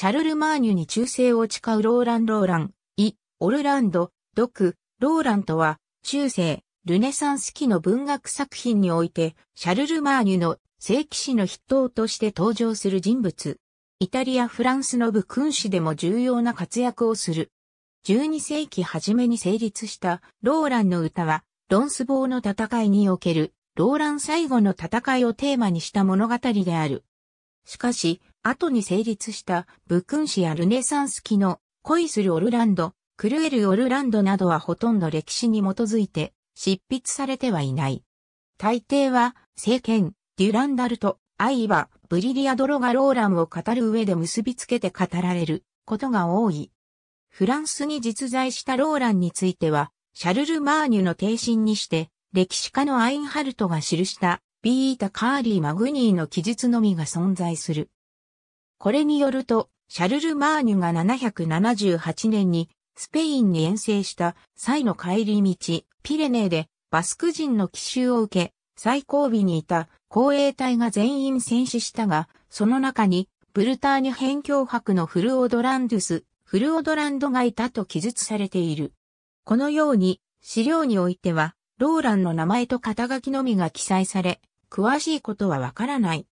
シャルルマーニュに忠誠を誓うローラン・ローラン、イ、オルランド、ドク、ローランとは、中世、ルネサンス期の文学作品において、シャルルマーニュの聖騎士の筆頭として登場する人物。イタリア・フランスの部君主でも重要な活躍をする。12世紀初めに成立したローランの歌は、ロンスボーの戦いにおけるローラン最後の戦いをテーマにした物語である。しかし、後に成立した武勲史やルネサンス期の恋するオルランド、狂えるオルランドなどはほとんど歴史に基づいて執筆されてはいない。大抵は、聖剣、デュランダルと、愛は、ブリリアドロガローラムを語る上で結びつけて語られることが多い。フランスに実在したローランについては、シャルル・マーニュの提身にして、歴史家のアインハルトが記した、ビータ・カーリー・マグニーの記述のみが存在する。これによると、シャルル・マーニュが778年にスペインに遠征した際の帰り道、ピレネーでバスク人の奇襲を受け、最後尾にいた後衛隊が全員戦死したが、その中にブルターニュ辺境博のフルオドランドゥス、フルオドランドがいたと記述されている。このように、資料においては、ローランの名前と肩書きのみが記載され、詳しいことはわからない。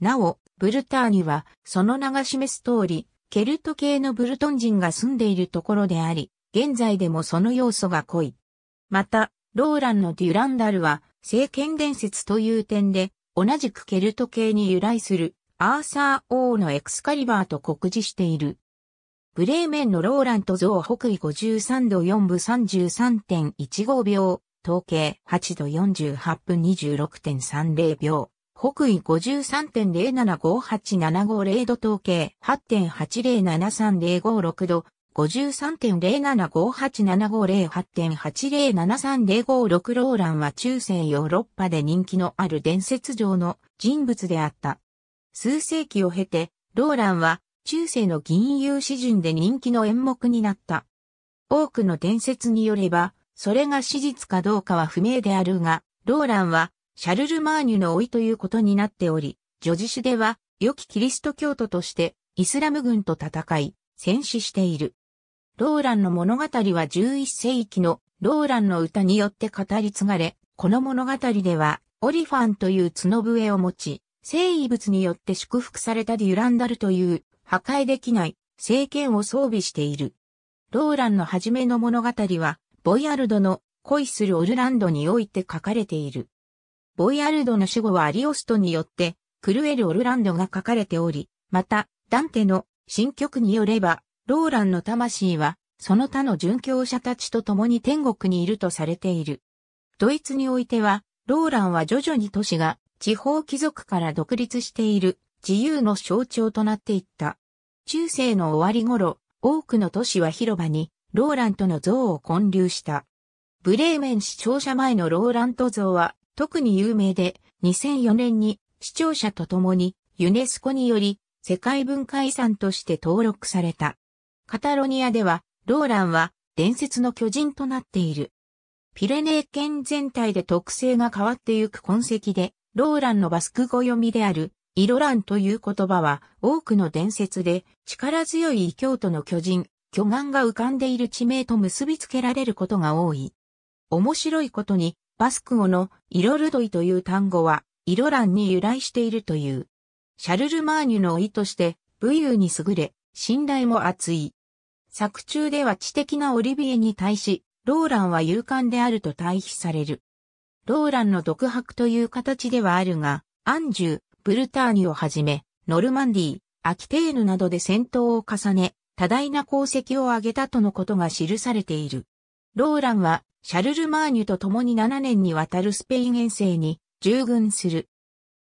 なお、ブルターニは、その名が示す通り、ケルト系のブルトン人が住んでいるところであり、現在でもその要素が濃い。また、ローランのデュランダルは、聖剣伝説という点で、同じくケルト系に由来する、アーサー王のエクスカリバーと酷似している。ブレーメンのローランと像北緯53度4分33.15秒、統計8度48分26.30秒。北緯53.075875度統計8.8073056度、53.07587508.8073056ローランは中世ヨーロッパで人気のある伝説上の人物であった。数世紀を経て、ローランは中世の銀融詩順で人気の演目になった。多くの伝説によれば、それが史実かどうかは不明であるが、ローランはシャルルマーニュの老いということになっており、ジョジシュでは、良きキリスト教徒として、イスラム軍と戦い、戦死している。ローランの物語は11世紀のローランの歌によって語り継がれ、この物語では、オリファンという角笛を持ち、聖遺物によって祝福されたデュランダルという破壊できない聖剣を装備している。ローランの初めの物語は、ボイアルドの恋するオルランドにおいて書かれている。ボイアルドの死後はアリオストによって、クルエル・オルランドが書かれており、また、ダンテの新曲によれば、ローランの魂は、その他の殉教者たちと共に天国にいるとされている。ドイツにおいては、ローランは徐々に都市が地方貴族から独立している自由の象徴となっていった。中世の終わり頃、多くの都市は広場にローランとの像を建立した。ブレーメン市庁舎前のローラント像は特に有名で、2004年に視聴者と共にユネスコにより世界文化遺産として登録された。カタロニアでは、ローランは伝説の巨人となっている。ピレネー県全体で特性が変わってゆく痕跡で、ローランのバスク語読みである、イロランという言葉は多くの伝説で力強い異教徒の巨人、巨岩が浮かんでいる地名と結びつけられることが多い。面白いことに、バスク語のイロルドイという単語は、イロランに由来しているという。シャルルマーニュの意として、武勇に優れ、信頼も厚い。作中では知的なオリビエに対し、ローランは勇敢であると対比される。ローランの独白という形ではあるが、アンジュ、ブルターニュをはじめ、ノルマンディー、アキテーヌなどで戦闘を重ね、多大な功績を挙げたとのことが記されている。ローランはシャルルマーニュと共に7年にわたるスペイン遠征に従軍する。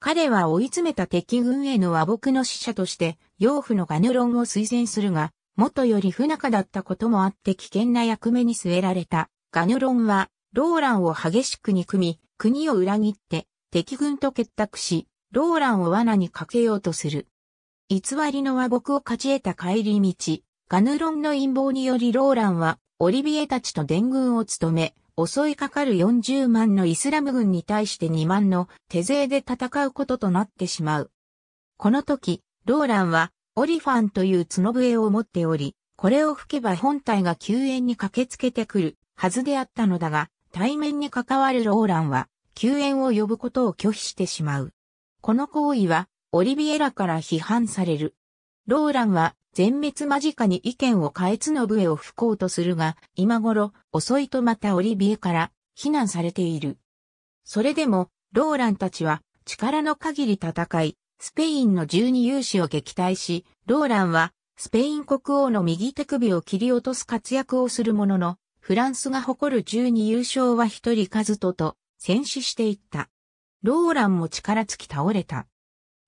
彼は追い詰めた敵軍への和睦の使者として、養父のガヌロンを推薦するが、元より不仲だったこともあって危険な役目に据えられた。ガヌロンは、ローランを激しく憎み、国を裏切って、敵軍と結託し、ローランを罠にかけようとする。偽りの和睦を勝ち得た帰り道、ガヌロンの陰謀によりローランは、オリビエたちと伝軍を務め、襲いかかる40万のイスラム軍に対して2万の手勢で戦うこととなってしまう。この時、ローランは、オリファンという角笛を持っており、これを吹けば本体が救援に駆けつけてくるはずであったのだが、対面に関わるローランは、救援を呼ぶことを拒否してしまう。この行為は、オリビエらから批判される。ローランは全滅間近に意見を変えつの笛を吹こうとするが、今頃遅いとまたオリビエから非難されている。それでも、ローランたちは力の限り戦い、スペインの十二勇士を撃退し、ローランはスペイン国王の右手首を切り落とす活躍をするものの、フランスが誇る十二優勝は一人カズトと戦死していった。ローランも力尽き倒れた。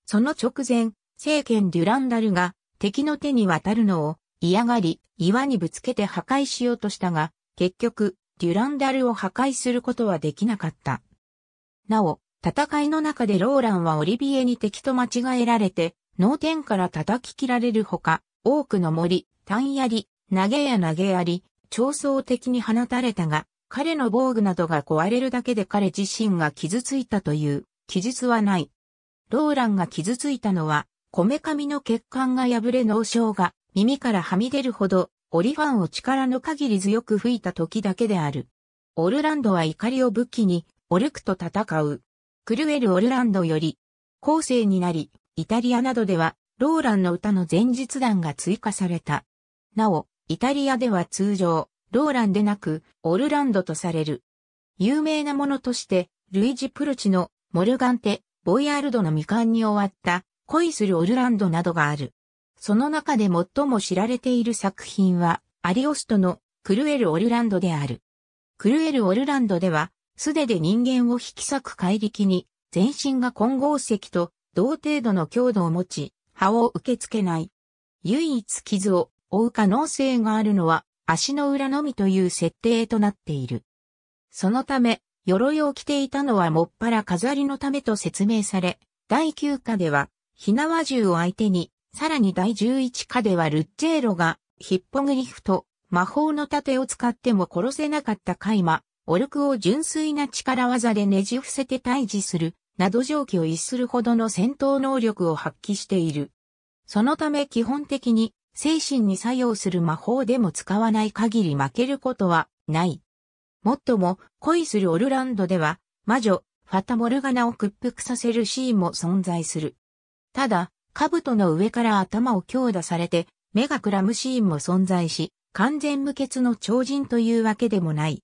その直前、政権デュランダルが敵の手に渡るのを嫌がり、岩にぶつけて破壊しようとしたが、結局、デュランダルを破壊することはできなかった。なお、戦いの中でローランはオリビエに敵と間違えられて、脳天から叩き切られるほか、多くの森、単り、投げや投げやり、長層的に放たれたが、彼の防具などが壊れるだけで彼自身が傷ついたという、記述はない。ローランが傷ついたのは、こめかみの血管が破れ脳症が耳からはみ出るほど、オリファンを力の限り強く吹いた時だけである。オルランドは怒りを武器に、オルクと戦う。クルエル・オルランドより、後世になり、イタリアなどでは、ローランの歌の前日談が追加された。なお、イタリアでは通常、ローランでなく、オルランドとされる。有名なものとして、ルイジ・プルチの、モルガンテ、ボイヤールドの未完に終わった、恋するオルランドなどがある。その中で最も知られている作品は、アリオストのクルエル・オルランドである。クルエル・オルランドでは、素手で人間を引き裂く怪力に、全身が混合石と同程度の強度を持ち、歯を受け付けない。唯一傷を負う可能性があるのは、足の裏のみという設定となっている。そのため、鎧を着ていたのはもっぱら飾りのためと説明され、第9課では、火縄銃を相手に、さらに第11課ではルッチェーロが、ヒッポグリフと魔法の盾を使っても殺せなかったカイマ、オルクを純粋な力技でねじ伏せて退治する、など上記を逸するほどの戦闘能力を発揮している。そのため基本的に、精神に作用する魔法でも使わない限り負けることはない。もっとも、恋するオルランドでは、魔女、ファタモルガナを屈服させるシーンも存在する。ただ、兜の上から頭を強打されて、目がくらむシーンも存在し、完全無欠の超人というわけでもない。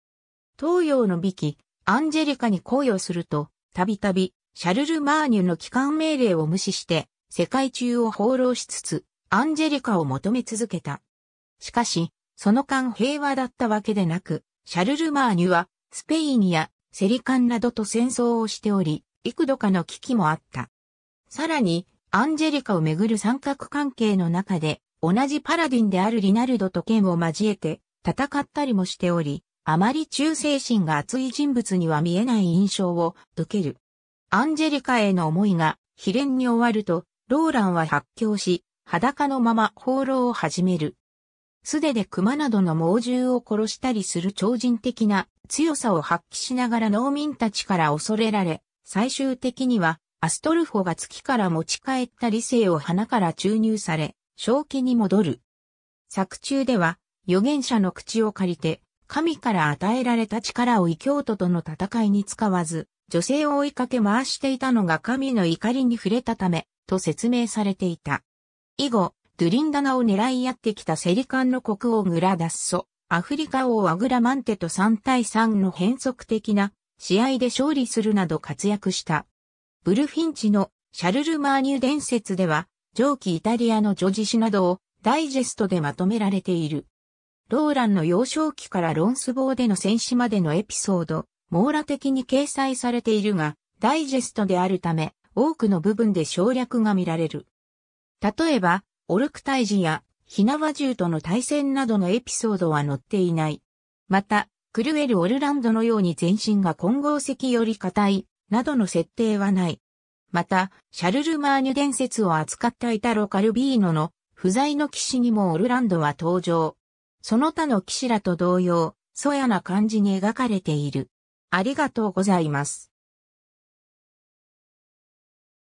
東洋の美紀、アンジェリカに恋をすると、たびたび、シャルル・マーニュの帰還命令を無視して、世界中を放浪しつつ、アンジェリカを求め続けた。しかし、その間平和だったわけでなく、シャルル・マーニュは、スペインやセリカンなどと戦争をしており、幾度かの危機もあった。さらに、アンジェリカをめぐる三角関係の中で、同じパラディンであるリナルドと剣を交えて戦ったりもしており、あまり忠誠心が厚い人物には見えない印象を受ける。アンジェリカへの思いが秘伝に終わると、ローランは発狂し、裸のまま放浪を始める。素手で熊などの猛獣を殺したりする超人的な強さを発揮しながら農民たちから恐れられ、最終的にはアストルフォが月から持ち帰った理性を花から注入され、正気に戻る。作中では、預言者の口を借りて、神から与えられた力を異教徒との戦いに使わず、女性を追いかけ回していたのが神の怒りに触れたため、と説明されていた。以後、ドゥリンダナを狙いやってきたセリカンの国王グラダッソ、アフリカ王アグラマンテと3対3の変則的な試合で勝利するなど活躍した。ブルフィンチのシャルル・マーニュ伝説では、上記イタリアの女子詩などをダイジェストでまとめられている。ローランの幼少期からロンスボーでの戦死までのエピソード、網羅的に掲載されているが、ダイジェストであるため、多くの部分で省略が見られる。例えば、オルク退治や、ヒナワ銃との対戦などのエピソードは載っていない。また、クルエル・オルランドのように全身が混合石より硬いなどの設定はない。また、シャルル・マーニュ伝説を扱ったイタロ・カルビーノの不在の騎士にもオルランドは登場。その他の騎士らと同様、そやな感じに描かれている。ありがとうございます。